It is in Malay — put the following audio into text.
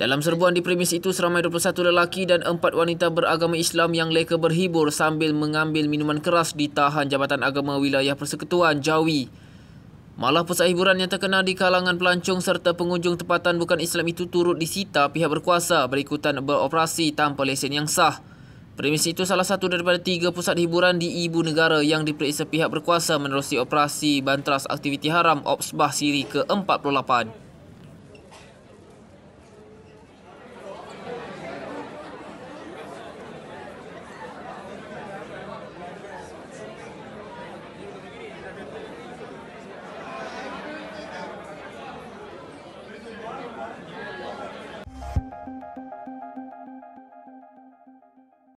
Dalam serbuan di premis itu, seramai 21 lelaki dan 4 wanita beragama Islam yang leka berhibur sambil mengambil minuman keras ditahan Jabatan Agama Wilayah Persekutuan Jawi. Malah pusat hiburan yang terkenal di kalangan pelancong serta pengunjung tempatan bukan Islam itu turut disita pihak berkuasa berikutan beroperasi tanpa lesen yang sah. Premis itu salah satu daripada tiga pusat hiburan di ibu negara yang diperiksa pihak berkuasa menerusi operasi bantras aktiviti haram Opsbah Siri ke-48.